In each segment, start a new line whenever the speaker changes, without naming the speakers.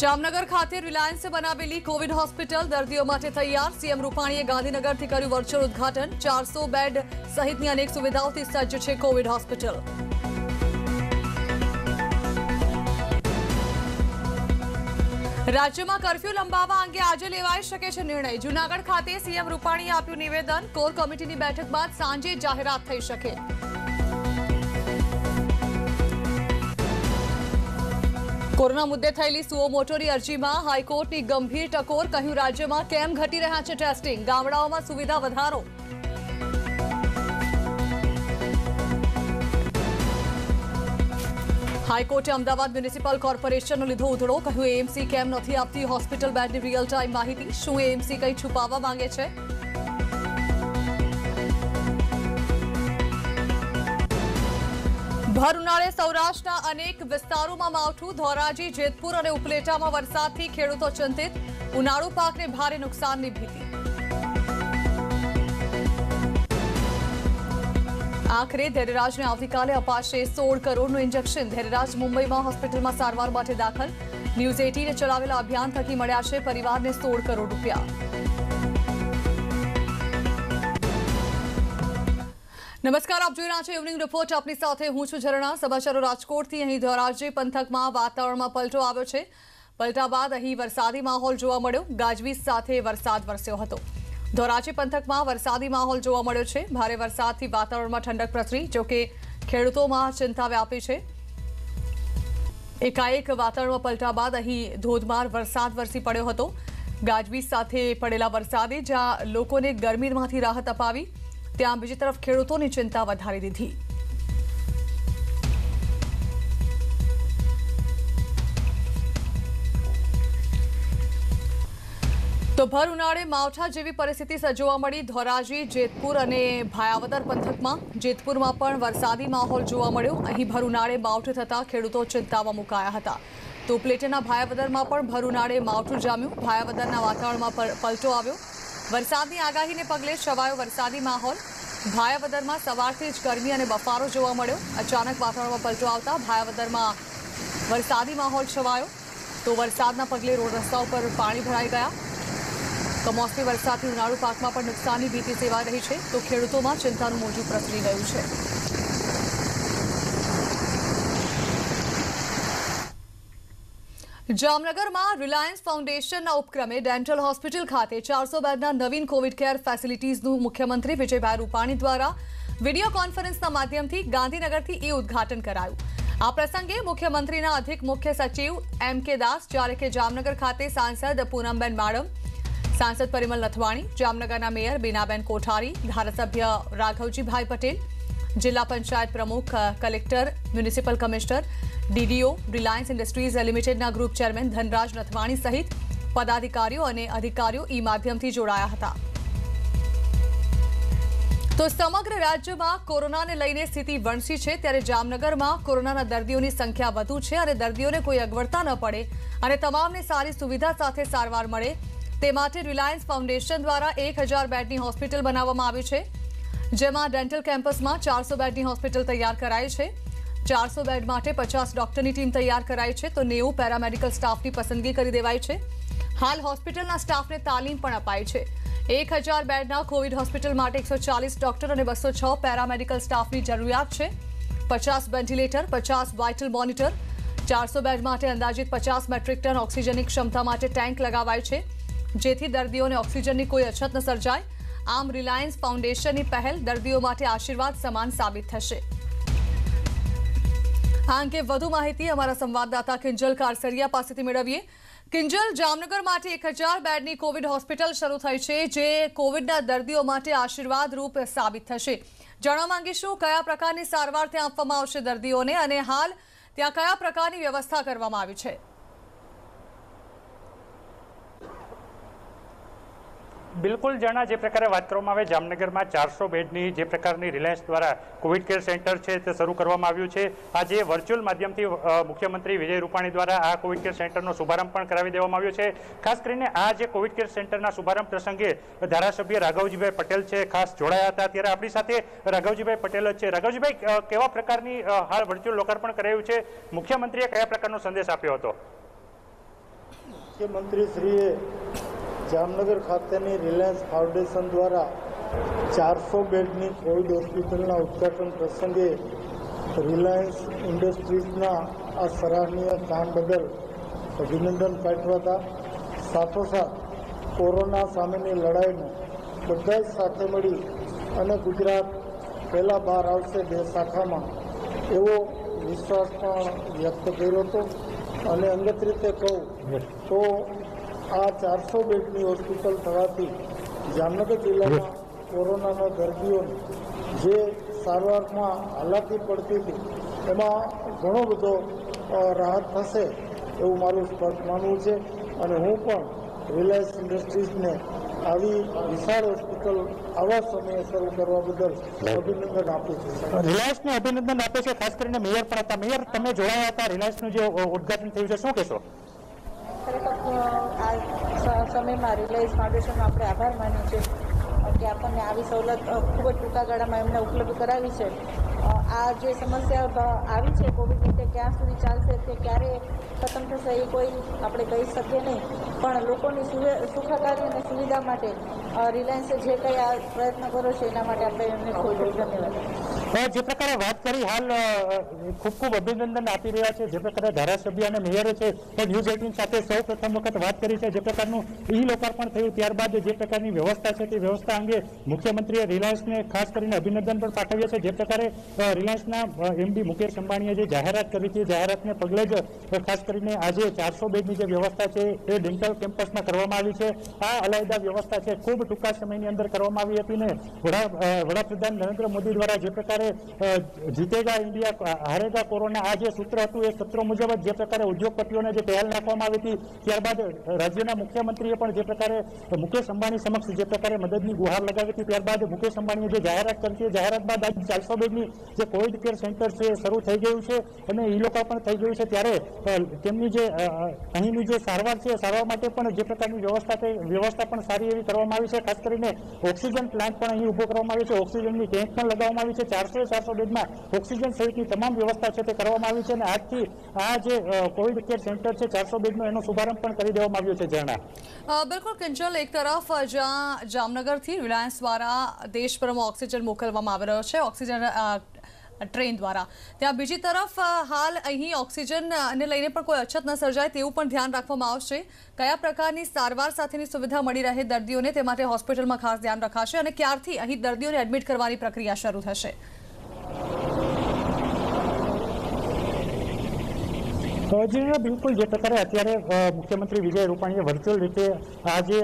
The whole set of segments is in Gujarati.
जामनगर ખાતે रिलायंस से बनावेली कोविड हॉस्पिटल मरीजों માટે તૈયાર सीएम रूपाણીએ ગાંધીનગરથી કર્યું વર્ચ્યુઅલ ઉદ્ઘાટન 400 બેડ સહિતની અનેક સુવિધાઓથી સજ્જ છે કોવિડ હોસ્પિટલ રાજ્યમાં カー ફ્યુ લંબાવા અંગે આજે લેવાય શકે છે નિર્ણય જૂનાગઢ ખાતે सीएम रूपाણીએ આપ્યું નિવેદન કોર કમિટીની બેઠક બાદ સાંજે જાહેરાત થઈ શકે છે કોરોના મુદ્દે થયેલી સુઓ મોટોની અરજીમાં હાઈકોર્ટની ગંભીર ટકોર કહ્યું રાજ્યમાં કેમ ઘટી રહ્યા છે ટેસ્ટિંગ ગામડાઓમાં સુવિધા વધારો હાઈકોર્ટે અમદાવાદ મ્યુનિસિપલ કોર્પોરેશનનો લીધો ઉધડો કહ્યું એએમસી કેમ નથી આપતી હોસ્પિટલ બેડની રિયલ ટાઈમ માહિતી શું એએમસી કંઈ છુપાવવા માંગે છે ભર ઉનાળે સૌરાષ્ટ્રના અનેક વિસ્તારોમાં માવઠું ધોરાજી જેતપુર અને ઉપલેટામાં વરસાદથી ખેડૂતો ચિંતિત ઉનાળુ પાકને ભારે નુકસાનની ભીતિ આખરે ધૈર્યરાજને આવતીકાલે અપાશે સોળ કરોડનું ઇન્જેક્શન ધૈર્યરાજ મુંબઈમાં હોસ્પિટલમાં સારવાર માટે દાખલ ન્યૂઝ એટીને ચલાવેલા અભિયાન થકી મળ્યા છે પરિવારને સોળ કરોડ રૂપિયા નમસ્કાર આપ જોઈ રહ્યા છો ઇવનિંગ રિપોર્ટ આપની સાથે હું છું ઝરણા સમાચારો રાજકોટથી અહીં ધોરાજી પંથકમાં વાતાવરણમાં પલટો આવ્યો છે પલટા બાદ અહીં વરસાદી માહોલ જોવા મળ્યો ગાજવીજ સાથે વરસાદ વરસ્યો હતો ધોરાજી પંથકમાં વરસાદી માહોલ જોવા મળ્યો છે ભારે વરસાદથી વાતાવરણમાં ઠંડક પ્રસરી જોકે ખેડૂતોમાં ચિંતા વ્યાપી છે એકાએક વાતાવરણમાં પલટા બાદ અહીં ધોધમાર વરસાદ વરસી પડ્યો હતો ગાજવીજ સાથે પડેલા વરસાદે જ્યાં લોકોને ગરમીમાંથી રાહત અપાવી ત્યાં બીજી તરફ ખેડૂતોની ચિંતા વધારી દીધી તો ભર ઉનાળે માવઠા જેવી પરિસ્થિતિ સજોવા મળી ધોરાજી જેતપુર અને ભાયાવદર પંથકમાં જેતપુરમાં પણ વરસાદી માહોલ જોવા મળ્યો અહીં ભર ઉનાળે માવઠું થતાં ખેડૂતો ચિંતામાં મુકાયા હતા તો પ્લેટેના ભાયાવદરમાં પણ ભર ઉનાળે માવઠું જામ્યું ભાયાવદરના વાતાવરણમાં પલટો આવ્યો વરસાદની આગહીને પગલે છવાયે વરસાદી માહોલ ભાયાવદરમાં સવારથી જ ગરમી અને બફારો જોવા મળ્યો અચાનક વાતાવરણમાં પલટો આવતા ભાયાવદરમાં વરસાદી માહોલ છવાયો તો વરસાદના પગલે રોડ રસ્તાઓ પર પાણી ભરાઈ ગયા કમોસમી વરસાદથી ઉનાળો પાકમાં પણ નુકસાનની બીટી સેવા રહી છે તો ખેડૂતોમાં ચિંતાનો મોજો પ્રસરી ગયો છે જામનગરમાં રિલાયન્સ ફાઉન્ડેશનના ઉપક્રમે ડેન્ટલ હોસ્પિટલ ખાતે ચારસો બેડના નવીન કોવિડ કેર ફેસિલિટીઝનું મુખ્યમંત્રી વિજયભાઈ રૂપાણી દ્વારા વિડીયો કોન્ફરન્સના માધ્યમથી ગાંધીનગરથી એ ઉદ્ઘાટન કરાયું આ પ્રસંગે મુખ્યમંત્રીના અધિક મુખ્ય સચિવ એમ કે દાસ જ્યારે કે જામનગર ખાતે સાંસદ પૂનમબેન માડમ સાંસદ પરિમલ નથવાણી જામનગરના મેયર બીનાબેન કોઠારી ધારાસભ્ય રાઘવજીભાઈ પટેલ जिला पंचायत प्रमुख collector municipal commissioner DVO Reliance Industries Limited ના ગ્રુપ चेयरमैन ધનરાજ નથવાણી સહિત પદાધિકારીઓ અને અધિકારીઓ ઈ માધ્યમથી જોડાયા હતા તો સમગ્ર રાજ્યમાં કોરોનાને લઈને સ્થિતિ વણસી છે ત્યારે જામનગરમાં કોરોનાના દર્દીઓની સંખ્યા વધું છે અને દર્દીઓને કોઈ અગવડતા ન પડે અને તમામને સારી સુવિધા સાથે સારવાર મળે તે માટે રિલાયન્સ ફાઉન્ડેશન દ્વારા 1000 બેડની હોસ્પિટલ બનાવવામાં આવી છે જેમાં ડેન્ટલ કેમ્પસમાં ચારસો બેડની હોસ્પિટલ તૈયાર કરાઈ છે ચારસો બેડ માટે પચાસ ડોક્ટરની ટીમ તૈયાર કરાઈ છે તો નેવું પેરામેડિકલ સ્ટાફની પસંદગી કરી દેવાય છે હાલ હોસ્પિટલના સ્ટાફને તાલીમ પણ અપાય છે એક હજાર બેડના કોવિડ હોસ્પિટલ માટે એકસો ચાલીસ ડોક્ટર અને બસો છ પેરામેડિકલ સ્ટાફની જરૂરિયાત છે પચાસ વેન્ટિલેટર પચાસ વાઇટલ મોનિટર ચારસો બેડ માટે અંદાજિત પચાસ મેટ્રિક ટન ઓક્સિજનની ક્ષમતા માટે ટેન્ક લગાવાય છે જેથી દર્દીઓને ઓક્સિજનની કોઈ અછત ન સર્જાય આમ રિલાયન્સ ફાઉન્ડેશનની પહેલ દર્દીઓ માટે આશીર્વાદ સમાન સાબિત થશે આ અંગે વધુ માહિતી અમારા સંવાદદાતા કિંજલ કારસરિયા પાસેથી મેળવીએ કિંજલ જામનગર માટે એક હજાર બેડની કોવિડ હોસ્પિટલ શરૂ થઈ છે જે કોવિડના દર્દીઓ માટે આશીર્વાદ રૂપ સાબિત થશે જાણવા માંગીશું કયા પ્રકારની સારવાર ત્યાં આપવામાં આવશે દર્દીઓને અને હાલ ત્યાં કયા પ્રકારની વ્યવસ્થા કરવામાં આવી છે
બિલકુલ જણા જે પ્રકારે વાત કરવામાં આવે જામનગરમાં ચારસો બેડની જે પ્રકારની રિલાયન્સ દ્વારા કોવિડ કેર સેન્ટર છે તે શરૂ કરવામાં આવ્યું છે આજે વર્ચ્યુઅલ માધ્યમથી મુખ્યમંત્રી વિજય રૂપાણી દ્વારા આ કોવિડ કેર સેન્ટરનો શુભારંભ પણ કરાવી દેવામાં આવ્યો છે ખાસ કરીને આ જે કોવિડ કેર સેન્ટરના શુભારંભ પ્રસંગે ધારાસભ્ય રાઘવજીભાઈ પટેલ છે ખાસ જોડાયા હતા ત્યારે આપણી સાથે રાઘવજીભાઈ પટેલ છે રાઘવજીભાઈ કેવા પ્રકારની હાલ વર્ચ્યુઅલ લોકાર્પણ કરાયું છે મુખ્યમંત્રીએ કયા પ્રકારનો સંદેશ આપ્યો હતો મુખ્યમંત્રીશ્રીએ જામનગર ખાતેની રિલાયન્સ ફાઉન્ડેશન દ્વારા ચારસો બેડની કોવિડ હોસ્પિટલના ઉદઘાટન પ્રસંગે રિલાયન્સ ઇન્ડસ્ટ્રીઝના આ સરાહનીય કામ બદલ અભિનંદન પાઠવ્યા હતા સાથોસાથ કોરોના સામેની લડાઈને બધા જ સાથે મળી અને ગુજરાત પહેલાં બહાર આવશે બે શાખામાં એવો વિશ્વાસ પણ વ્યક્ત કર્યો હતો અને અંગત રીતે કહું તો આ ચારસો બેડની હોસ્પિટલ થવાથી જામનગર જિલ્લામાં કોરોનાના દર્દીઓને જે સારવારમાં હાલાકી પડતી હતી એમાં ઘણો બધો રાહત થશે એવું મારું સ્પષ્ટ માનવું છે અને હું પણ રિલાયન્સ ઇન્ડસ્ટ્રીઝને આવી વિશાળ હોસ્પિટલ આવા સમયે શરૂ કરવા બદલ અભિનંદન આપું છું રિલાયન્સને અભિનંદન આપે છે ખાસ કરીને મેયર પણ હતા મેયર તમે જોડાયા હતા રિલાયન્સનું જે ઉદઘાટન થયું છે શું કહેશો આ સમયમાં રિલાયન્સ ફાઉન્ડેશનનો આપણે આભાર માનીએ છીએ કે આપણને આવી સવલત ખૂબ જ ટૂંકા ગાળામાં એમને ઉપલબ્ધ કરાવી છે આ જે સમસ્યા આવી છે કોવિડ રીતે ક્યાં સુધી ચાલશે તે ક્યારે ખતમ થશે એ કોઈ આપણે કહી શકીએ નહીં પણ લોકોની સુખાકારી અને સુવિધા માટે રિલાયન્સે જે કંઈ આ પ્રયત્ન કર્યો છે એના માટે આપણે એમને ખૂબ ખૂબ ધન્યવાદ જે પ્રકારે વાત કરી હાલ ખૂબ ખૂબ અભિનંદન આપી રહ્યા છે જે પ્રકારે ધારાસભ્ય અને મેયરો છે એ ન્યૂઝ એટીન સાથે સૌ પ્રથમ વખત વાત કરી છે જે પ્રકારનું ઈ લોકાર્પણ થયું ત્યારબાદ જે પ્રકારની વ્યવસ્થા છે તે વ્યવસ્થા અંગે મુખ્યમંત્રીએ રિલાયન્સને ખાસ કરીને અભિનંદન પણ પાઠવ્યા છે જે પ્રકારે રિલાયન્સના એમડી મુકેશ અંબાણીએ જે જાહેરાત કરી હતી જાહેરાતને પગલે જ ખાસ કરીને આજે ચારસો બેડની જે વ્યવસ્થા છે એ ડેન્ટલ કેમ્પસમાં કરવામાં આવી છે આ અલાયદા વ્યવસ્થા છે ખૂબ ટૂંકા સમયની અંદર કરવામાં આવી હતી ને વડાપ્રધાન નરેન્દ્ર મોદી દ્વારા જે પ્રકારે પ્રકારે જીતેગા ઇન્ડિયા હારેગા કોરોના આ જે સૂત્ર હતું એ સૂત્રો મુજબ જે પ્રકારે ઉદ્યોગપતિઓને જે પહેલ નાખવામાં આવી હતી ત્યારબાદ રાજ્યના મુખ્યમંત્રીએ પણ જે પ્રકારે મુકેશ અંબાણી સમક્ષ જે પ્રકારે મદદની ગુહાર લગાવી હતી ત્યારબાદ મુકેશ અંબાણીએ જે જાહેરાત કરી હતી જાહેરાત બાદ આજે ચારસો બેડની જે કોવિડ કેર સેન્ટર છે એ શરૂ થઈ ગયું છે અને એ લોકો પણ થઈ ગયું છે ત્યારે તેમની જે અહીંની જે સારવાર છે સારવાર માટે પણ જે પ્રકારની વ્યવસ્થા થઈ વ્યવસ્થા પણ સારી એવી કરવામાં આવી છે ખાસ કરીને ઓક્સિજન પ્લાન્ટ પણ અહીં ઊભો કરવામાં આવ્યો છે ઓક્સિજનની ટેન્ક પણ લગાવવામાં આવી છે ચારસો આશરે ચારસો બેડમાં ઓક્સિજન સહિતની તમામ વ્યવસ્થા છે તે કરવામાં આવી છે અને આજથી આ જે કોવિડ કેર સેન્ટર છે ચારસો બેડનો એનો શુભારંભ પણ કરી દેવામાં આવ્યો છે ઝરણા
બિલકુલ કિંજલ એક તરફ જ્યાં જામનગરથી રિલાયન્સ દ્વારા દેશભરમાં ઓક્સિજન મોકલવામાં આવી રહ્યો છે ઓક્સિજન ટ્રેન દ્વારા ત્યાં બીજી તરફ હાલ અહીં ઓક્સિજનને લઈને પણ કોઈ અછત ન સર્જાય તેવું પણ ધ્યાન રાખવામાં આવશે કયા પ્રકારની સારવાર સાથેની સુવિધા મળી રહે દર્દીઓને તે માટે હોસ્પિટલમાં ખાસ ધ્યાન રખાશે અને ક્યારથી અહીં દર્દીઓને એડમિટ કરવાની પ્રક્રિયા શરૂ થશે
જી બિલકુલ જે પ્રકારે અત્યારે મુખ્યમંત્રી વિજય રૂપાણીએ વર્ચ્યુઅલ રીતે આ જે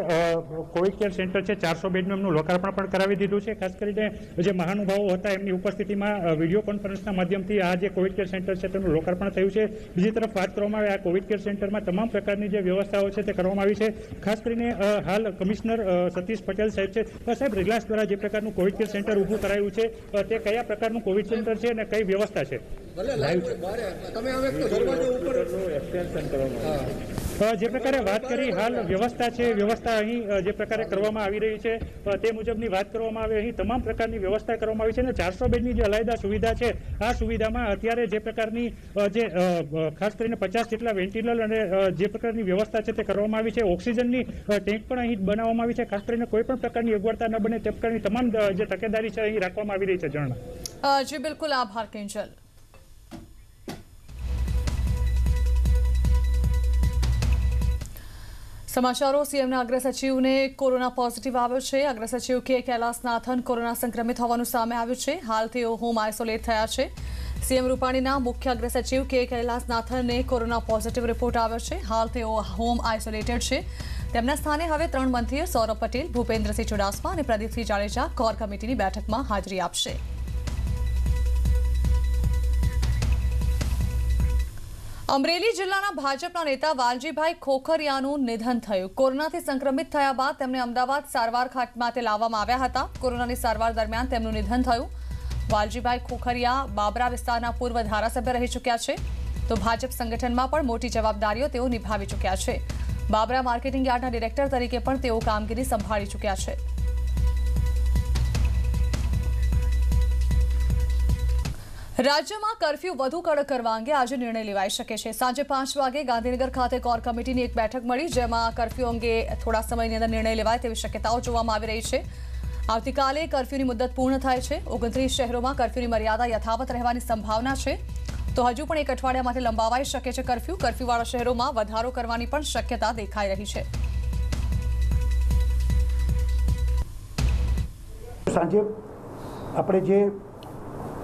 કોવિડ કેર સેન્ટર છે ચારસો બેડનું એમનું લોકાર્પણ પણ કરાવી દીધું છે ખાસ કરીને જે મહાનુભાવો હતા એમની ઉપસ્થિતિમાં વિડીયો કોન્ફરન્સના માધ્યમથી આ જે કોવિડ કેર સેન્ટર છે તેનું લોકાર્પણ થયું છે બીજી તરફ વાત કરવામાં આવે આ કોવિડ કેર સેન્ટરમાં તમામ પ્રકારની જે વ્યવસ્થાઓ છે તે કરવામાં આવી છે ખાસ કરીને હાલ કમિશનર સતીશ પટેલ સાહેબ છે સાહેબ રિલાયન્સ દ્વારા જે પ્રકારનું કોવિડ કેર સેન્ટર ઊભું કરાયું છે તે કયા પ્રકારનું કોવિડ સેન્ટર છે અને કઈ વ્યવસ્થા છે લાઈવ તમે હવે ઉપર જે પ્રકારે વાત કરી હાલ વ્યવસ્થા છે વ્યવસ્થા અહીં જે પ્રકારે કરવામાં આવી રહી છે તે મુજબની વાત કરવામાં આવે અહીં તમામ પ્રકારની વ્યવસ્થા કરવામાં આવી છે અને ચારસો બેડની જે અલાયદા સુવિધા છે આ સુવિધામાં અત્યારે જે પ્રકારની જે ખાસ કરીને પચાસ જેટલા વેન્ટિલર અને જે પ્રકારની વ્યવસ્થા છે તે કરવામાં આવી છે ઓક્સિજનની ટેન્ક પણ અહીં બનાવવામાં આવી છે ખાસ કરીને કોઈ પણ પ્રકારની અગવડતા ન બને તે પ્રકારની તમામ જે તકેદારી છે અહીં રાખવામાં આવી રહી છે જણ
જી બિલકુલ આભાર કેન્જલ સમાચારો સીએમના અગ્રસચિવને કોરોના પોઝિટિવ આવ્યો છે અગ્રસચિવ સચિવ કે કૈલાસનાથન કોરોના સંક્રમિત હોવાનું સામે આવ્યું છે હાલ તેઓ હોમ આઇસોલેટ થયા છે સીએમ રૂપાણીના મુખ્ય અગ્ર સચિવ કે કૈલાસનાથનને કોરોના પોઝિટિવ રિપોર્ટ આવ્યો છે હાલ તેઓ હોમ આઇસોલેટેડ છે તેમના સ્થાને હવે ત્રણ મંત્રીઓ સૌરભ પટેલ ભૂપેન્દ્રસિંહ ચુડાસમા અને પ્રદીપસિંહ જાડેજા કોર કમિટીની બેઠકમાં હાજરી આપશે અમરેલી જિલ્લાના ભાજપના નેતા વાલજીભાઈ ખોખરિયાનું નિધન થયું કોરોનાથી સંક્રમિત થયા બાદ તેમને અમદાવાદ સારવાર ખાટ માટે લાવવામાં આવ્યા હતા કોરોનાની સારવાર દરમિયાન તેમનું નિધન થયું વાલજીભાઈ ખોખરિયા બાબરા વિસ્તારના પૂર્વ ધારાસભ્ય રહી ચૂક્યા છે તો ભાજપ સંગઠનમાં પણ મોટી જવાબદારીઓ તેઓ નિભાવી ચૂક્યા છે બાબરા માર્કેટિંગ યાર્ડના ડિરેક્ટર તરીકે પણ તેઓ કામગીરી સંભાળી ચૂક્યા છે રાજ્યમાં કરફ્યુ વધુ કડક કરવા અંગે આજે નિર્ણય લેવાઈ શકે છે સાંજે પાંચ વાગે ગાંધીનગર ખાતે કોર કમિટીની એક બેઠક મળી જેમાં કરફ્યુ અંગે થોડા સમયની અંદર નિર્ણય લેવાય તેવી શક્યતાઓ જોવામાં આવી રહી છે આવતીકાલે કરફ્યુની મુદત પૂર્ણ થાય છે ઓગણત્રીસ શહેરોમાં કરફ્યુની મર્યાદા યથાવત રહેવાની સંભાવના છે તો હજુ પણ એક અઠવાડિયામાંથી લંબાવાઈ શકે છે કરફ્યુ કરફ્યુવાળા શહેરોમાં વધારો કરવાની પણ શક્યતા દેખાઈ રહી છે
સાંજે આપણે જે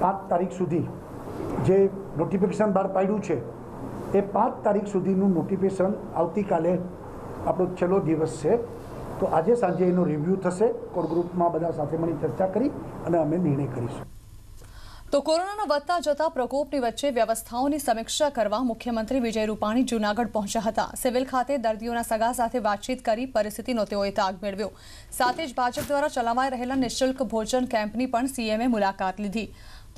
પાંચ તારીખ સુધી જે નોટિફિકેશન બહાર પાડ્યું છે એ પાંચ તારીખ સુધીનું નોટિફિકેશન આવતીકાલે આપણો છેલ્લો દિવસ છે તો આજે સાંજે એનો રિવ્યૂ થશે કોર ગ્રુપમાં બધા સાથે મળી ચર્ચા કરી અને અમે નિર્ણય કરીશું
તો કોરોનાના વધતા જતા પ્રકોપની વચ્ચે વ્યવસ્થાઓની સમીક્ષા કરવા મુખ્યમંત્રી વિજય રૂપાણી જૂનાગઢ પહોંચ્યા હતા સિવિલ ખાતે દર્દીઓના સગા સાથે વાતચીત કરી પરિસ્થિતિનો તેઓએ તાગ મેળવ્યો સાથે જ ભાજપ દ્વારા ચલાવાઈ રહેલા નિઃશુલ્ક ભોજન કેમ્પની પણ સીએમએ મુલાકાત લીધી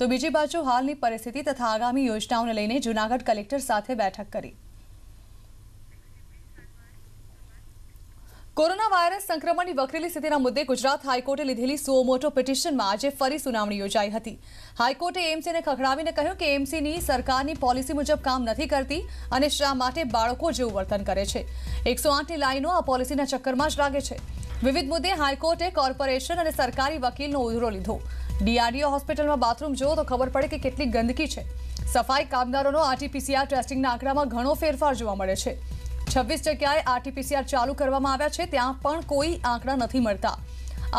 તો બીજી બાજુ હાલની પરિસ્થિતિ તથા આગામી યોજનાઓને લઈને જૂનાગઢ કલેક્ટર સાથે બેઠક કરી કોરોના વાયરસ સંક્રમણની વકરેલી સ્થિતિના મુદ્દે ગુજરાત હાઈકોર્ટે લીધેલી સુઓમોટો પિટિશનમાં આજે ફરી સુનાવણી યોજાઈ હતી હાઈકોર્ટે એમસીને ખખડાવીને કહ્યું કે એમસીની સરકારની પોલિસી મુજબ કામ નથી કરતી અને શા માટે બાળકો જેવું વર્તન કરે છે એકસો આઠની લાઈનો આ પોલિસીના ચક્કરમાં જ લાગે છે વિવિધ મુદ્દે હાઈકોર્ટે કોર્પોરેશન અને સરકારી વકીલનો ઉધરો લીધો ડીઆરડીઓ હોસ્પિટલમાં બાથરૂમ જુઓ તો ખબર પડે કે કેટલી ગંદકી છે સફાઈ કામદારોનો આરટીપીસીઆર ટેસ્ટિંગના આંકડામાં ઘણો ફેરફાર જોવા મળે છે છવ્વીસ જગ્યાએ આરટીપીસીઆર ચાલુ કરવામાં આવ્યા છે ત્યાં પણ કોઈ આંકડા નથી મળતા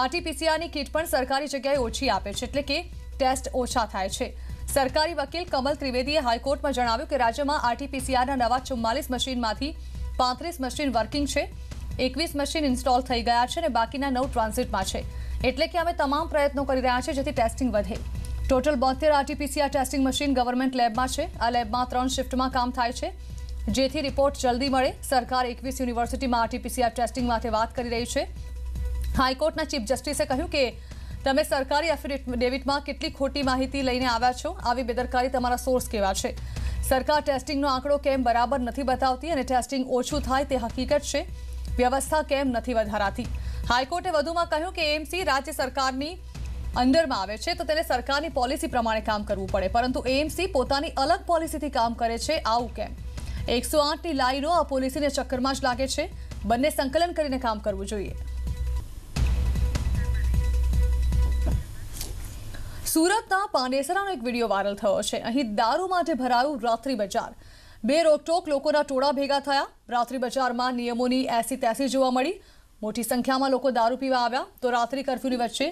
આરટીપીસીઆરની કીટ પણ સરકારી જગ્યાએ ઓછી આપે છે એટલે કે ટેસ્ટ ઓછા થાય છે સરકારી વકીલ કમલ ત્રિવેદીએ હાઈકોર્ટમાં જણાવ્યું કે રાજ્યમાં આરટીપીસીઆરના નવા ચુમ્માલીસ મશીનમાંથી પાંત્રીસ મશીન વર્કિંગ છે એકવીસ મશીન ઇન્સ્ટોલ થઈ ગયા છે અને બાકીના નવ ટ્રાન્ઝિટમાં છે એટલે કે અમે તમામ પ્રયત્નો કરી રહ્યા છે જેથી ટેસ્ટિંગ વધે total 72 RTPCR testing machine government લેબમાં છે આ લેબમાં 3 શિફ્ટમાં કામ થાય છે જેથી રિપોર્ટ જલ્દી મળે સરકાર 21 યુનિવર્સિટીમાં આરટીપીસીઆ ટેસ્ટિંગ માટે વાત કરી રહી છે હાઈકોર્ટના ચીફ જસ્ટિસે કહ્યું કે તમે સરકારી એફિડવિટમાં કેટલી ખોટી માહિતી લઈને આવ્યા છો આ વિબેદરકારી તમારો સોર્સ કેવા છે સરકાર ટેસ્ટિંગનો આંકડો કેમ બરાબર નથી બતાવતી અને ટેસ્ટિંગ ઓછું થાય તે હકીકત છે વ્યવસ્થા કેમ નથી વધારાતી હાઈકોર્ટે વધુમાં કહ્યું કે એએમસી રાજ્ય સરકારની અંદરમાં આવે છે તો તેને સરકારની પોલિસી પ્રમાણે કામ કરવું પડે પરંતુ એએમસી પોતાની અલગ પોલિસીથી કામ કરે છે આવું કેમ એકસો આઠની લાઈનો આ પોલિસીને ચક્કરમાં જ લાગે છે બંને સંકલન કરીને કામ કરવું જોઈએ સુરતના પાંડેસરાનો એક વિડીયો વાયરલ થયો છે અહીં દારૂ માટે ભરાયું રાત્રિ બજાર બે રોકટોક લોકોના ટોળા ભેગા થયા રાત્રિ બજારમાં નિયમોની એસી તેસી જોવા મળી મોટી સંખ્યામાં લોકો દારૂ પીવા આવ્યા તો રાત્રિ કરફ્યુની વચ્ચે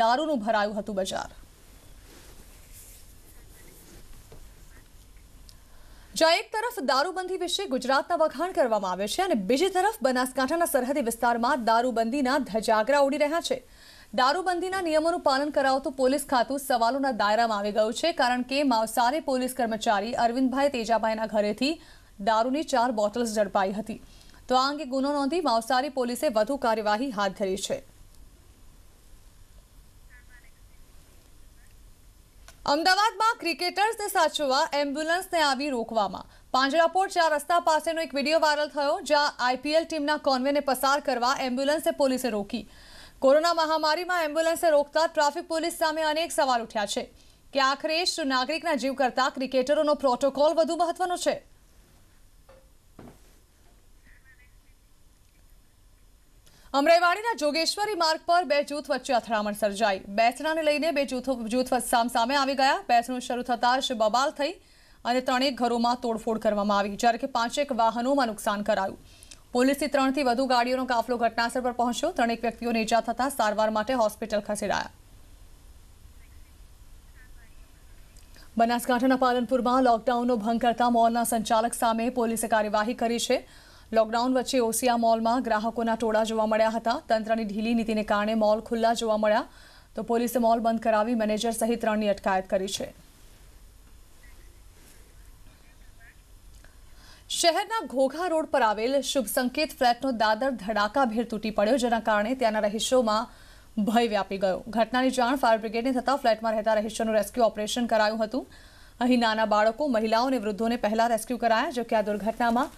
દારૂનું ભરાયું હતું બજાર જ્યાં એક તરફ દારૂબંધી વિશે ગુજરાતના વખાણ કરવામાં આવે છે અને બીજી તરફ બનાસકાંઠાના સરહદી વિસ્તારમાં દારૂબંધીના ધજાગરા ઉડી રહ્યા છે દારૂબંધીના નિયમોનું પાલન કરાવતું પોલીસ ખાતું સવાલોના દાયરામાં આવી ગયું છે કારણ કે માવસારે પોલીસ કર્મચારી અરવિંદભાઈ તેજાભાઈના ઘરેથી દારૂની ચાર બોટલ્સ ઝડપાઈ હતી તો આ અંગે ગુનો નોંધી માવસારી પોલીસે વધુ કાર્યવાહી હાથ ધરી છે અમદાવાદમાં ક્રિકેટર્સને સાચવવા એમ્બ્યુલન્સને આવી રોકવામાં પાંજરાપોળ ચાર રસ્તા પાસેનો એક વિડીયો વાયરલ થયો જ્યાં આઈપીએલ ટીમના કોન્વેને પસાર કરવા એમ્બ્યુલન્સે પોલીસે રોકી કોરોના મહામારીમાં એમ્બ્યુલન્સે રોકતા ટ્રાફિક પોલીસ સામે અનેક સવાલ ઉઠ્યા છે કે આખરે નાગરિકના જીવ કરતાં ક્રિકેટરોનો પ્રોટોકોલ વધુ મહત્વનો છે અમરાઈવાડીના જોગેશ્વરી માર્ગ પર બે જૂથ વચ્ચે અથડામણ સર્જાઈ બેસણાને લઈને બે જૂથો જૂથ સામસામે આવી ગયા બેસણું શરૂ થતાં જ બબાલ થઈ અને ત્રણેક ઘરોમાં તોડફોડ કરવામાં આવી જ્યારે કે પાંચેક વાહનોમાં નુકસાન કરાયું પોલીસની ત્રણથી વધુ ગાડીઓનો કાફલો ઘટનાસ્થળ પર પહોંચ્યો ત્રણેક વ્યક્તિઓને ઇજા થતાં સારવાર માટે હોસ્પિટલ ખસેડાયા બનાસકાંઠાના પાલનપુરમાં લોકડાઉનનો ભંગ કરતા મોલના સંચાલક સામે પોલીસે કાર્યવાહી કરી છે લોકડાઉન વચ્ચે ઓસિયા મોલમાં ગ્રાહકોના ટોળા જોવા મળ્યા હતા તંત્રની ઢીલી નીતિને કારણે મોલ ખુલ્લા જોવા મળ્યા તો પોલીસે મોલ બંધ કરાવી મેનેજર સહિત ત્રણની અટકાયત કરી છે શહેરના ઘોઘા રોડ પર આવેલ શુભ સંકેત ફ્લેટનો દાદર ધડાકાભેર તૂટી પડ્યો જેના કારણે ત્યાંના રહીશોમાં ભય વ્યાપી ગયો ઘટનાની જાણ ફાયર બ્રિગેડને થતાં ફ્લેટમાં રહેતા રહીશોનું રેસ્ક્યુ ઓપરેશન કરાયું હતું અહીં નાના બાળકો મહિલાઓ અને વૃદ્ધોને પહેલા રેસ્ક્યુ કરાયા જોકે આ દુર્ઘટનામાં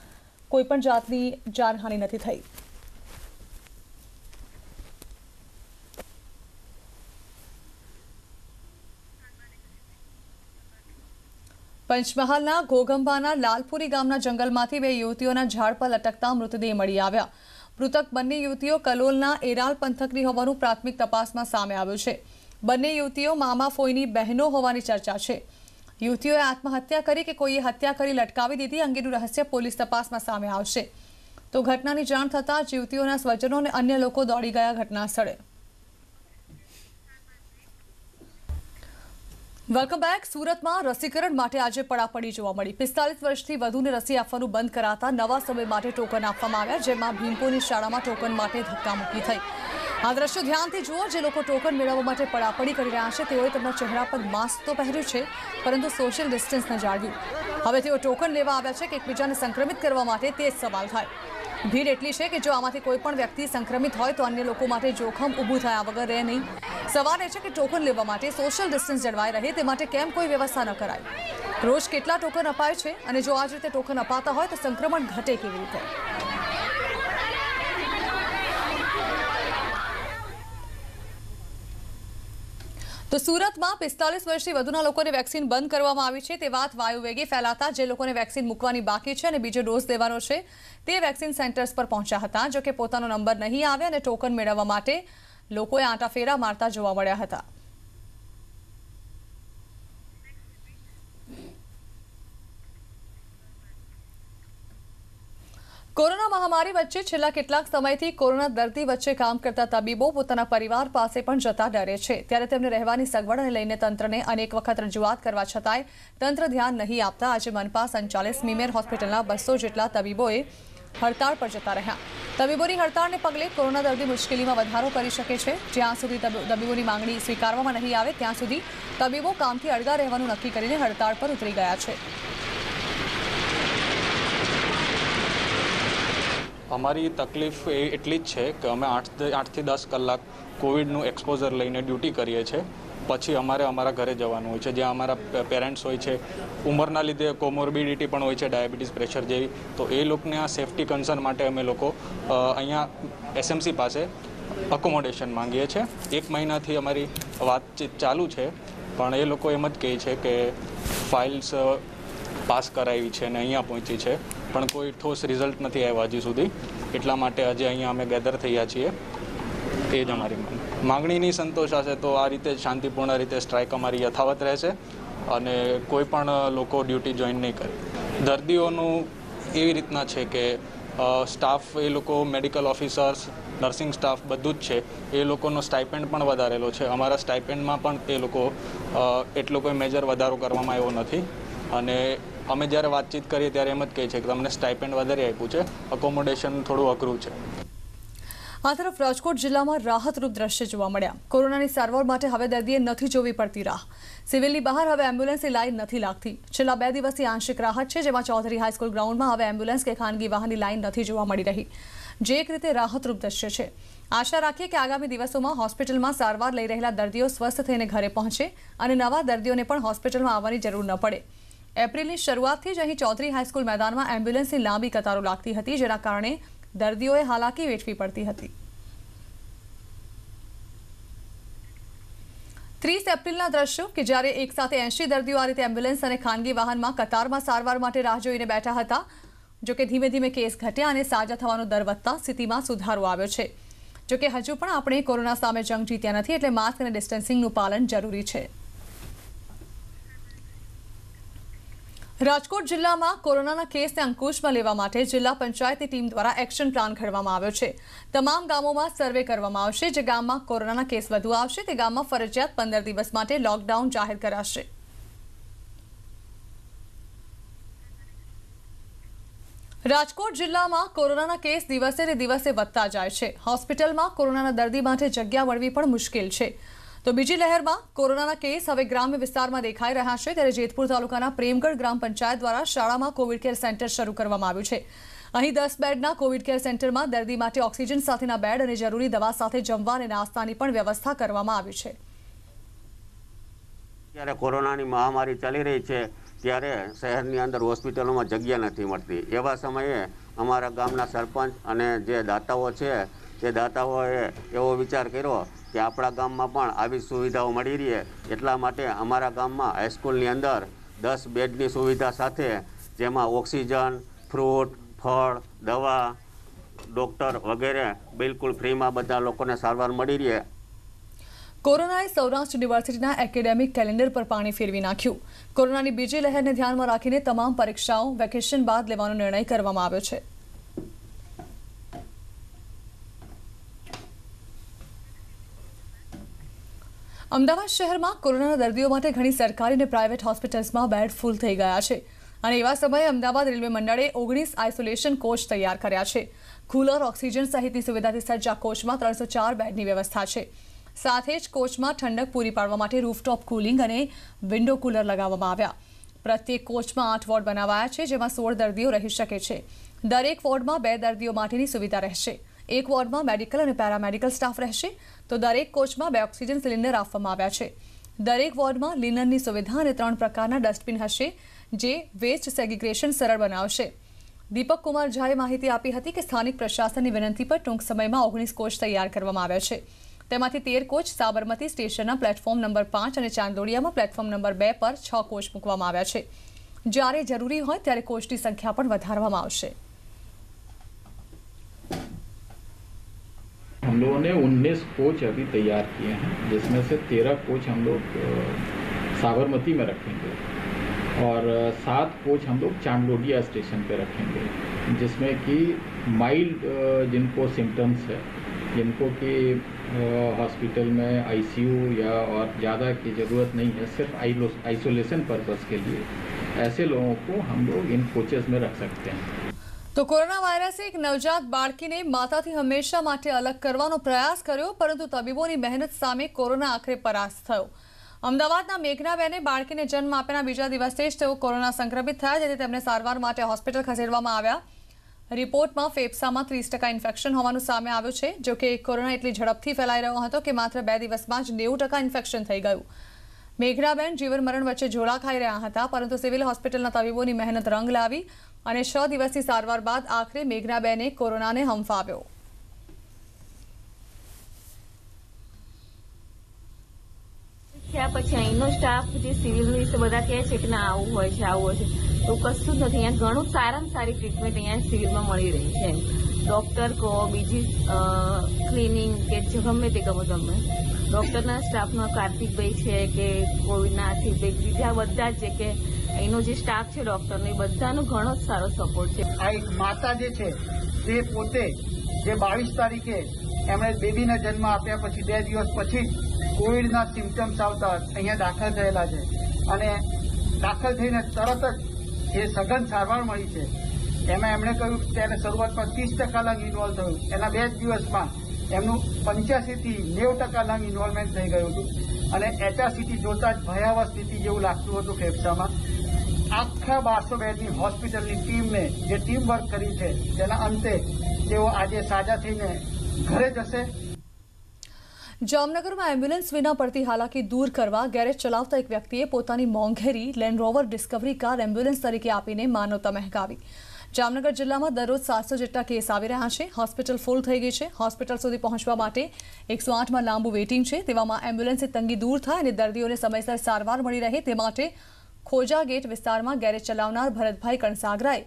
કોઈ પણ જાતની જાનહાનિ નથી થઈ પંચમહાલના ઘોઘંબાના લાલપુરી ગામના જંગલમાંથી બે યુવતીઓના ઝાડ પર લટકતા મૃતદેહ મળી આવ્યા મૃતક બંને યુવતીઓ કલોલના એરાલ પંથકની હોવાનું પ્રાથમિક તપાસમાં સામે આવ્યું છે બંને યુવતીઓ મામા ફોઈની બહેનો હોવાની ચર્ચા છે યુવતીઓએ આત્મહત્યા કરી કે કોઈએ હત્યા કરી લટકાવી દીધી અંગેનું રહસ્ય પોલીસ તપાસમાં સામે આવશે તો ઘટનાની જાણ થતાં જીવતીઓના સ્વજનો અને અન્ય લોકો દોડી ગયા ઘટના વેલકમ બેક સુરતમાં રસીકરણ માટે આજે પડાપડી જોવા મળી પિસ્તાલીસ વર્ષથી વધુને રસી આપવાનું બંધ કરાતા નવા સમય માટે ટોકન આપવામાં આવ્યા જેમાં ભીમપુરની શાળામાં ટોકન માટે ધક્કામુક્કી થઈ આ દ્રશ્ય ધ્યાનથી જુઓ જે લોકો ટોકન મેળવવા માટે પડાપડી કરી રહ્યા છે તેઓએ તેમના ચહેરા પર માસ્ક તો પહેર્યું છે પરંતુ સોશિયલ ડિસ્ટન્સ જાળવ્યું હવે તેઓ ટોકન લેવા આવ્યા છે કે એકબીજાને સંક્રમિત કરવા માટે તે જ સવાલ થાય ભીડ એટલી છે કે જો આમાંથી કોઈ પણ વ્યક્તિ સંક્રમિત હોય તો અન્ય લોકો માટે જોખમ ઊભું થયા વગર રહે નહીં સવાલ એ છે કે ટોકન લેવા માટે સોશિયલ ડિસ્ટન્સ જળવાઈ રહે તે માટે કેમ કોઈ વ્યવસ્થા ન કરાય રોજ કેટલા ટોકન અપાય છે અને જો આ રીતે ટોકન અપાતા હોય તો સંક્રમણ ઘટે કેવી રીતે તો સુરતમાં પિસ્તાલીસ વર્ષથી વધુના લોકોને વેક્સિન બંધ કરવામાં આવી છે તે વાત વાયુવેગે ફેલાતા જે લોકોને વેક્સિન મૂકવાની બાકી છે અને બીજો ડોઝ દેવાનો છે તે વેક્સિન સેન્ટર્સ પર પહોંચ્યા હતા જો કે પોતાનો નંબર નહીં આવે અને ટોકન મેળવવા માટે લોકોએ આંટા ફેરા મારતા જોવા મળ્યા હતા કોરોના મહામારી વચ્ચે છેલ્લા કેટલાક સમયથી કોરોના દર્દી વચ્ચે કામ કરતા તબીબો પોતાના પરિવાર પાસે પણ જતા ડરે છે ત્યારે તેમને રહેવાની સગવડને લઈને તંત્રને અનેક વખત રજૂઆત કરવા છતાંય તંત્ર ધ્યાન નહીં આપતા આજે મનપા સંચાલિત સ્મીમેર હોસ્પિટલના બસો જેટલા તબીબોએ હડતાળ પર જતા રહ્યા તબીબોની હડતાળને પગલે કોરોના દર્દી મુશ્કેલીમાં વધારો કરી શકે છે જ્યાં સુધી તબીબોની માંગણી સ્વીકારવામાં નહીં આવે ત્યાં સુધી તબીબો કામથી અડગા રહેવાનું નક્કી કરીને હડતાળ પર ઉતરી ગયા છે
અમારી તકલીફ એ એટલી જ છે કે અમે આઠ આઠથી દસ કલાક કોવિડનું એક્સપોઝર લઈને ડ્યુટી કરીએ છીએ પછી અમારે અમારા ઘરે જવાનું હોય છે જ્યાં અમારા પેરેન્ટ્સ હોય છે ઉંમરના લીધે કોમોર્બિડિટી પણ હોય છે ડાયાબિટીસ પ્રેશર જેવી તો એ લોકોને આ સેફ્ટી કન્સર્ન માટે અમે લોકો અહીંયા એસએમસી પાસે અકોમોડેશન માંગીએ છીએ એક મહિનાથી અમારી વાતચીત ચાલુ છે પણ એ લોકો એમ જ કહે છે કે ફાઇલ્સ પાસ કરાવી છે અને અહીંયા પહોંચી છે પણ કોઈ ઠોસ રિઝલ્ટ નથી આવ્યા હજી સુધી એટલા માટે આજે અહીંયા અમે ગેધર થયા છીએ એ જ અમારી માંગણીની સંતોષાશે તો આ રીતે શાંતિપૂર્ણ રીતે સ્ટ્રાઇક અમારી યથાવત રહેશે અને કોઈ પણ લોકો ડ્યુટી જોઈન નહીં કરે દર્દીઓનું એવી રીતના છે કે સ્ટાફ એ લોકો મેડિકલ ઓફિસર્સ નર્સિંગ સ્ટાફ બધું જ છે એ લોકોનો સ્ટાઇપેન્ડ પણ વધારેલો છે અમારા સ્ટાઇપેન્ડમાં પણ તે લોકો એટલો કોઈ મેજર વધારો કરવામાં આવ્યો નથી અને અમે જ્યારે વાતચીત કરીએ ત્યારે એમ જ કહે છે કે તમને સ્ટાઇપેન્ડ વધારે આપ્યું છે અકોમોડેશન થોડું અઘરું છે
આ તરફ રાજકોટ જિલ્લામાં રાહતરૂપ દ્રશ્ય જોવા મળ્યા કોરોનાની સારવાર માટે હવે દર્દીએ નથી જોવી પડતી રાહ સિવિલની બહાર હવે એમ્બ્યુલન્સની લાઇન નથી લાગતી છેલ્લા બે દિવસથી આંશિક રાહત છે જેમાં ચૌધરી હાઈસ્કૂલ ગ્રાઉન્ડમાં હવે એમ્બ્યુલન્સ કે ખાનગી વાહનની લાઇન નથી જોવા મળી રહી જે એક રીતે રાહતરૂપ દ્રશ્ય છે આશા રાખીએ કે આગામી દિવસોમાં હોસ્પિટલમાં સારવાર લઈ રહેલા દર્દીઓ સ્વસ્થ થઈને ઘરે પહોંચે અને નવા દર્દીઓને પણ હોસ્પિટલમાં આવવાની જરૂર ન પડે એપ્રિલની શરૂઆતથી જ અહીં ચૌધરી હાઈસ્કૂલ મેદાનમાં એમ્બ્યુલન્સની લાંબી કતારો લાગતી હતી જેના કારણે દર્દીઓએ હાલાકી વેઠવી પડતી હતી ત્રીસ એપ્રિલના દ્રશ્યો કે જ્યારે એક સાથે એંશી દર્દીઓ આ રીતે એમ્બ્યુલન્સ અને ખાનગી વાહનમાં કતારમાં સારવાર માટે રાહ જોઈને બેઠા હતા જોકે ધીમે ધીમે કેસ ઘટ્યા અને સાજા થવાનો દર વધતા સ્થિતિમાં સુધારો આવ્યો છે જોકે હજુ પણ આપણે કોરોના સામે જંગ જીત્યા નથી એટલે માસ્ક અને ડિસ્ટન્સિંગનું પાલન જરૂરી છે રાજકોટ જિલ્લામાં કોરોનાના કેસને અંકુશમાં લેવા માટે જિલ્લા પંચાયતની ટીમ દ્વારા એક્શન પ્લાન ઘડવામાં આવ્યો છે તમામ ગામોમાં સર્વે કરવામાં આવશે જે ગામમાં કોરોનાના કેસ વધુ આવશે તે ગામમાં ફરજિયાત પંદર દિવસ માટે લોકડાઉન જાહેર કરાશે રાજકોટ જિલ્લામાં કોરોનાના કેસ દિવસે ને દિવસે વધતા જાય છે હોસ્પિટલમાં કોરોનાના દર્દી માટે જગ્યા મળવી પણ મુશ્કેલ છે તો બીજી લહેરમાં કોરોનાના કેસ હવે ગ્રામ્ય વિસ્તારમાં દેખાઈ રહ્યા છે ત્યારે જેતપુર તાલુકાના પ્રેમગઢ ગ્રામ પંચાયત દ્વારા શાળામાં કોવિડ કેર સેન્ટર શરૂ કરવામાં આવ્યું છે અહીં દસ બેડના કોવિડ કેર સેન્ટરમાં દર્દી માટે ઓક્સિજન સાથેના બેડ અને જરૂરી દવા સાથે જમવા અને નાસ્તાની પણ વ્યવસ્થા કરવામાં આવી છે
જ્યારે કોરોનાની મહામારી ચાલી રહી છે ત્યારે શહેરની અંદર હોસ્પિટલોમાં જગ્યા નથી મળતી એવા સમયે અમારા ગામના સરપંચ અને જે દાતાઓ છે જે દાતાઓએ એવો વિચાર કર્યો કે આપણા ગામમાં પણ આવી સુવિધાઓ મળી રહે એટલા માટે અમારા ગામમાં હાઈસ્કૂલની અંદર દસ બેડની સુવિધા સાથે જેમાં ઓક્સિજન ફ્રૂટ ફળ દવા ડોક્ટર વગેરે બિલકુલ ફ્રીમાં બધા લોકોને સારવાર મળી રહે
કોરોનાએ સૌરાષ્ટ્ર યુનિવર્સિટીના એકેડેમિક કેલેન્ડર પર પાણી ફેરવી નાખ્યું કોરોનાની બીજી લહેરને ધ્યાનમાં રાખીને તમામ પરીક્ષાઓ વેકેશન બાદ લેવાનો નિર્ણય કરવામાં આવ્યો છે અમદાવાદ શહેરમાં કોરોનાના દર્દીઓ માટે ઘણી સરકારી અને પ્રાઇવેટ હોસ્પિટલ્સમાં બેડ ફૂલ થઈ ગયા છે અને એવા સમયે અમદાવાદ રેલવે મંડળે ઓગણીસ આઇસોલેશન કોચ તૈયાર કર્યા છે કુલર ઓક્સિજન સહિતની સુવિધાથી સજ્જ આ કોચમાં ત્રણસો ચાર બેડની વ્યવસ્થા છે સાથે જ કોચમાં ઠંડક પૂરી પાડવા માટે રૂફટોપ કુલિંગ અને વિન્ડો કુલર લગાવવામાં આવ્યા પ્રત્યેક કોચમાં આઠ વોર્ડ બનાવાયા છે જેમાં સોળ દર્દીઓ રહી શકે છે દરેક વોર્ડમાં બે દર્દીઓ માટેની સુવિધા રહેશે એક વોર્ડમાં મેડિકલ અને પેરામેડિકલ સ્ટાફ રહેશે તો દરેક કોચમાં બે ઓક્સિજન સિલિન્ડર આપવામાં આવ્યા છે દરેક વોર્ડમાં લિનનની સુવિધા અને ત્રણ પ્રકારના ડસ્ટબિન હશે જે વેસ્ટ સેગ્રિગ્રેશન સરળ બનાવશે દીપક કુમાર ઝાએ માહિતી આપી હતી કે સ્થાનિક પ્રશાસનની વિનંતી પર ટૂંક સમયમાં ઓગણીસ કોચ તૈયાર કરવામાં આવ્યા છે તેમાંથી તેર કોચ સાબરમતી સ્ટેશનના પ્લેટફોર્મ નંબર પાંચ અને ચાંદોડિયામાં પ્લેટફોર્મ નંબર બે પર છ કોચ મૂકવામાં આવ્યા છે જ્યારે જરૂરી હોય ત્યારે કોચની સંખ્યા પણ વધારવામાં આવશે
लोगों ने 19 कोच अभी तैयार किए हैं जिसमें से 13 कोच हम लोग साबरमती में रखेंगे और सात कोच हम लोग चांदलोडिया स्टेशन पे रखेंगे जिसमें कि माइल्ड जिनको सिम्टम्स है जिनको कि हॉस्पिटल में आईसीयू या और ज़्यादा की ज़रूरत नहीं है सिर्फ आइसोलेशन पर्पज़ के लिए ऐसे लोगों को हम लोग इन कोचेज़ में रख सकते हैं
તો કોરોના વાયરસે એક નવજાત બાળકીને માતાથી હંમેશા માટે અલગ કરવાનો પ્રયાસ કર્યો પરંતુ તબીબોની મહેનત સામે કોરોના આખરે પરાસ્ત થયો અમદાવાદના મેઘનાબેને બાળકીને જન્મ આપ્યાના બીજા દિવસે જ તેઓ કોરોના સંક્રમિત થયા જેથી તેમને સારવાર માટે હોસ્પિટલ ખસેડવામાં આવ્યા રિપોર્ટમાં ફેફસામાં ત્રીસ ટકા ઇન્ફેક્શન હોવાનું સામે આવ્યું છે જો કે કોરોના એટલી ઝડપથી ફેલાઈ રહ્યો હતો કે માત્ર બે દિવસમાં જ નેવું ટકા ઇન્ફેક્શન થઈ ગયું મેઘરાબેન જીવન મરણ વચ્ચે ઝોળા ખાઈ રહ્યા હતા પરંતુ સિવિલ હોસ્પિટલના તબીબોની મહેનત રંગ લાવી અને છ દિવસની સારવાર બાદ આખરે મેઘનાબેને કોરોનાને હંફાવ્યો
થયા પછી અહીંનો સ્ટાફ જે સિવિલ વિશે બધા કહે છે કે ના આવું હોય છે આવું હોય છે તો કશું નથી અહીંયા ઘણું સારામાં સારી ટ્રીટમેન્ટ અહીંયા સિવિલમાં મળી રહી છે ડૉક્ટર કહો બીજી ક્લિનિંગ કે ગમે તે ગમે તમે ડોક્ટરના સ્ટાફમાં કાર્તિકભાઈ છે કે કોવિડના આશીષભાઈ બીજા બધા જ છે કે એનો જે સ્ટાફ છે ડોક્ટરનો એ બધાનો ઘણો જ સારો સપોર્ટ છે આ એક માતા જે છે તે પોતે જે બાવીસ તારીખે એમણે બેબીને જન્મ આપ્યા પછી બે દિવસ પછી કોવિડના સિમ્ટમ્સ આવતા અહીંયા દાખલ થયેલા છે અને દાખલ થઈને તરત જ એ સઘન સારવાર મળી છે એમાં એમણે કહ્યું ત્યારે શરૂઆતમાં ત્રીસ ટકા લંગ ઇન્વોલ્વ થયું એના બે જ દિવસમાં એમનું પંચ્યાસીથી નેવ ટકા લંગ ઇન્વોલ્વમેન્ટ થઈ ગયું હતું અને એટાસિટી જોતા જ ભયાવહ સ્થિતિ જેવું લાગતું હતું ફેફસામાં આખા બારસો બેડની હોસ્પિટલની ટીમને જે ટીમ વર્ક કરી છે તેના અંતે તેઓ આજે સાજા થઈને ઘરે જશે
જામનગરમાં એમ્બ્યુલન્સ વિના પડતી હાલાકી દૂર કરવા ગેરેજ ચલાવતા એક વ્યક્તિએ પોતાની મોંઘેરી લેન્ડ ડિસ્કવરી કાર એમ્બ્યુલન્સ તરીકે આપીને માનવતા મહેકાવી જામનગર જિલ્લામાં દરરોજ સાતસો જેટલા કેસ આવી રહ્યા છે હોસ્પિટલ ફૂલ થઈ ગઈ છે હોસ્પિટલ સુધી પહોંચવા માટે એકસો આઠમાં લાંબુ વેઇટિંગ છે તેવામાં એમ્બ્યુલન્સની તંગી દૂર થાય અને દર્દીઓને સમયસર સારવાર મળી રહે તે માટે ખોજા ગેટ વિસ્તારમાં ગેરેજ ચલાવનાર ભરતભાઈ કણસાગરાએ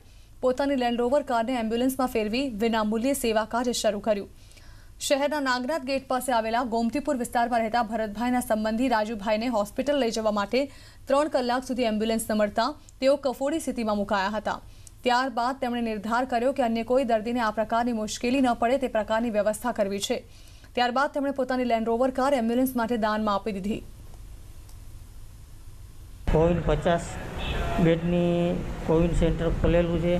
પોતાની લેન્ડ રોવર કારને એમ્બ્યુલન્સમાં ફેરવી વિનામૂલ્યે સેવા કાર્ય શરૂ કર્યું શહેરના નાગનાથ ગેટ પાસે આવેલા ગોમતીપુર વિસ્તારમાં રહેતા ભરતભાઈના સંબંધી રાજુભાઈને હોસ્પિટલ લઈ જવા માટે ત્રણ કલાક સુધી એમ્બ્યુલન્સ ન મળતા તેઓ કફોડી સ્થિતિમાં મુકાયા હતા ત્યારબાદ તેમણે નિર્ધાર કર્યો કે અન્ય કોઈ દર્દીને આ પ્રકારની મુશ્કેલી ન પડે તે પ્રકારની વ્યવસ્થા કરવી છે ત્યારબાદ તેમણે પોતાની લેન્ડરોવર કાર એમ્બ્યુલન્સ માટે દાનમાં આપી દીધી
કોવિન પચાસ બેડની કોવિન સેન્ટર ખોલેલું છે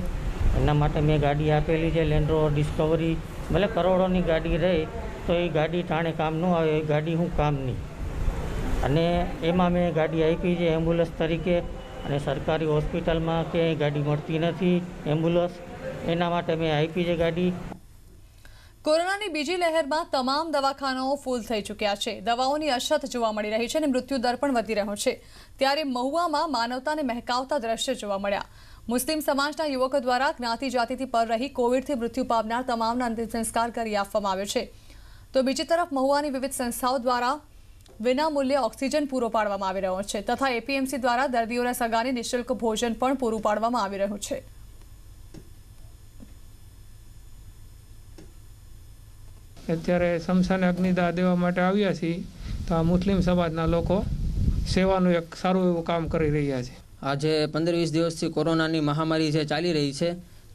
એના માટે મેં ગાડી આપેલી છે લેન્ડ્રો ડિસ્કવરી ભલે કરોડોની ગાડી રહે તો એ ગાડી ટાણે કામ ન આવે એ ગાડી હું કામની અને એમાં મેં ગાડી આપી છે એમ્બ્યુલન્સ તરીકે અને સરકારી હોસ્પિટલમાં ક્યાંય ગાડી મળતી નથી એમ્બ્યુલન્સ એના માટે મેં આપી છે ગાડી
કોરોનાની બીજી લહેરમાં તમામ દવાખાનાઓ ફૂલ થઈ ચૂક્યા છે દવાઓની અછત જોવા મળી રહી છે અને મૃત્યુદર પણ વધી રહ્યો છે ત્યારે મહુવામાં માનવતાને મહેકાવતા દ્રશ્ય જોવા મળ્યા મુસ્લિમ સમાજના યુવકો દ્વારા જ્ઞાતિ જાતિથી પર રહી કોવિડથી મૃત્યુ પામનાર તમામના અંતિમ સંસ્કાર કરી આપવામાં આવ્યો છે તો બીજી તરફ મહુવાની વિવિધ સંસ્થાઓ દ્વારા વિના ઓક્સિજન પૂરો પાડવામાં આવી રહ્યો છે તથા એપીએમસી દ્વારા દર્દીઓના સગાને નિઃશુલ્ક ભોજન પણ પૂરું પાડવામાં આવી રહ્યું છે
અત્યારે શમશાને અગ્નિદાહ દેવા માટે આવ્યા છીએ તો આ મુસ્લિમ સમાજના લોકો સેવાનું એક સારું એવું કામ
કરી રહ્યા છે આજે પંદર વીસ દિવસથી કોરોનાની મહામારી જે ચાલી રહી છે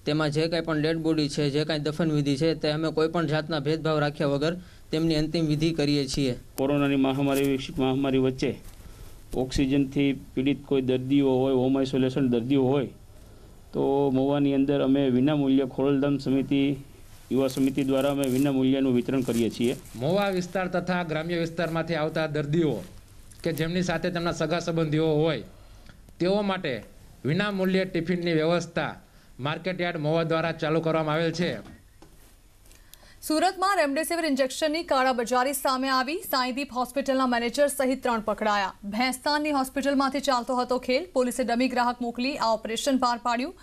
તેમાં જે કાંઈ પણ ડેડ બોડી છે જે કાંઈ દફનવિધિ છે તે અમે કોઈ પણ જાતના ભેદભાવ રાખ્યા વગર તેમની અંતિમ વિધિ કરીએ છીએ
કોરોનાની મહામારી મહામારી વચ્ચે ઓક્સિજનથી પીડિત કોઈ દર્દીઓ હોય હોમ આઇસોલેશન દર્દીઓ હોય તો મોવાની અંદર અમે વિનામૂલ્ય ખોરલધામ સમિતિ યુવા સમિતિ દ્વારા અમે વિના મૂલ્યનું વિતરણ કરીએ છીએ મોવા વિસ્તાર તથા ગ્રામ્ય વિસ્તારમાંથી આવતા દર્દીઓ કે જેમની સાથે તેમના સગા સંબંધીઓ હોય તેઓ માટે વિનામૂલ્યે ટિફિનની વ્યવસ્થા માર્કેટયાર્ડ મોવા દ્વારા ચાલુ કરવામાં આવેલ છે
સુરતમાં રેમડેસિવિર ઇન્જેક્શનની કાળાબજારી સામે આવી સાંઈદીપ હોસ્પિટલના મેનેજર સહિત ત્રણ પકડાયા ભેંસ્તાનની હોસ્પિટલમાંથી ચાલતો હતો ખેલ પોલીસે ડમી ગ્રાહક મોકલી આ ઓપરેશન પાર પાડ્યું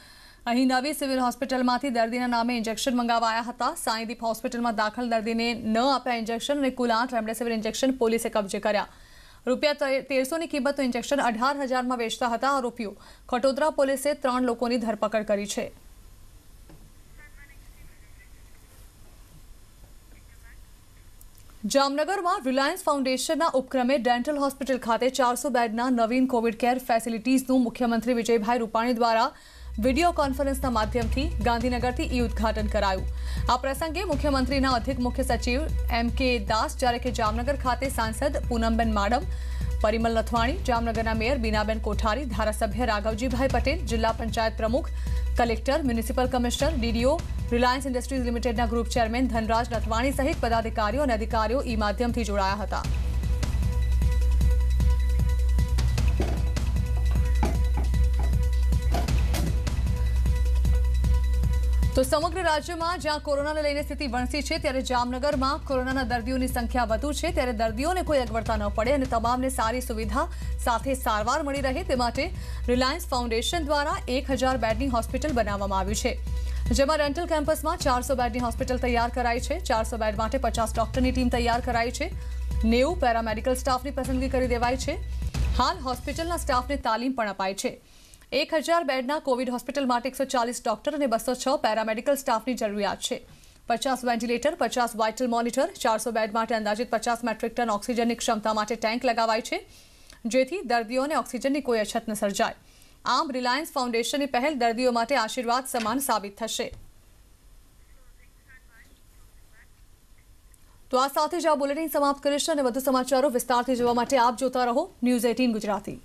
અહીં નવી સિવિલ હોસ્પિટલમાંથી દર્દીના નામે ઇન્જેક્શન મંગાવાયા હતા સાંઈદીપ હોસ્પિટલમાં દાખલ દર્દીને ન આપ્યા ઇન્જેક્શન અને કુલ આઠ રેમડેસિવિર ઇન્જેક્શન પોલીસે કબજે કર્યા રૂપિયા તેરસોની કિંમતનું ઇન્જેક્શન અઢાર હજારમાં વેચતા હતા આરોપીઓ ખટોદરા પોલીસે ત્રણ લોકોની ધરપકડ કરી છે જામનગરમાં રિલાયન્સ ફાઉન્ડેશનના ઉપક્રમે ડેન્ટલ હોસ્પિટલ ખાતે ચારસો બેડના નવીન કોવિડ કેર ફેસિલિટીઝનું મુખ્યમંત્રી વિજયભાઈ રૂપાણી દ્વારા વિડીયો કોન્ફરન્સના માધ્યમથી ગાંધીનગરથી ઈ ઉદઘાટન કરાયું આ પ્રસંગે મુખ્યમંત્રીના અધિક મુખ્ય સચિવ એમ કે દાસ જ્યારે કે જામનગર ખાતે સાંસદ પૂનમબેન માડમ પરિમલ લથવાણી જામનગરના મેયર બીનાબેન કોઠારી ધારાસભ્ય રાઘવજીભાઈ પટેલ જિલ્લા પંચાયત પ્રમુખ collector municipal commissioner DDO Reliance Industries લિમિટેડના ગ્રુપ ચેરમેન ધનરાજ નથવાણી સહિત પદાધિકારીઓ અને અધિકારીઓ ઈ માધ્યમથી જોડાયા હતા તો સમગ્ર રાજ્યમાં જ્યાં કોરોનાને લઈને સ્થિતિ વણસી છે ત્યારે જામનગરમાં કોરોનાના દર્દીઓની સંખ્યા વધું છે ત્યારે દર્દીઓને કોઈ અગવડતા ન પડે અને તમામને સારી સુવિધા સાથે સારવાર મળી રહે તે માટે રિલાયન્સ ફાઉન્ડેશન દ્વારા 1000 બેડની હોસ્પિટલ બનાવવામાં આવી છે જેમાં રेंटल કેમ્પસમાં 400 બેડની હોસ્પિટલ તૈયાર કરાઈ છે 400 બેડ માટે 50 ડોક્ટરની ટીમ તૈયાર કરાઈ છે 90 પેરામેડિકલ સ્ટાફની પસંદગી કરી દેવાય છે હાલ હોસ્પિટલના સ્ટાફને તાલીમ પણ અપાઈ છે એક હજાર બેડના કોવિડ હોસ્પિટલ માટે એકસો ચાલીસ ડોક્ટર અને બસો છ પેરામેડિકલ સ્ટાફની જરૂરિયાત છે પચાસ વેન્ટિલેટર પચાસ વાઇટલ મોનિટર ચારસો બેડ માટે અંદાજિત પચાસ મેટ્રિક ટન ઓક્સિજનની ક્ષમતા માટે ટેન્ક લગાવાય છે જેથી દર્દીઓને ઓક્સિજનની કોઈ અછત ન સર્જાય આમ રિલાયન્સ ફાઉન્ડેશનની પહેલ દર્દીઓ માટે આશીર્વાદ સમાન સાબિત થશે તો આ સાથે જ આ બુલેટિન સમાપ્ત કરીશું અને વધુ સમાચારો વિસ્તારથી જોવા માટે આપ જોતા રહો ન્યૂઝ એટીન ગુજરાતી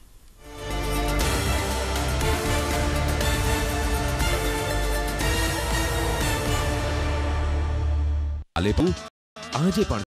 આલે પણ આજે પણ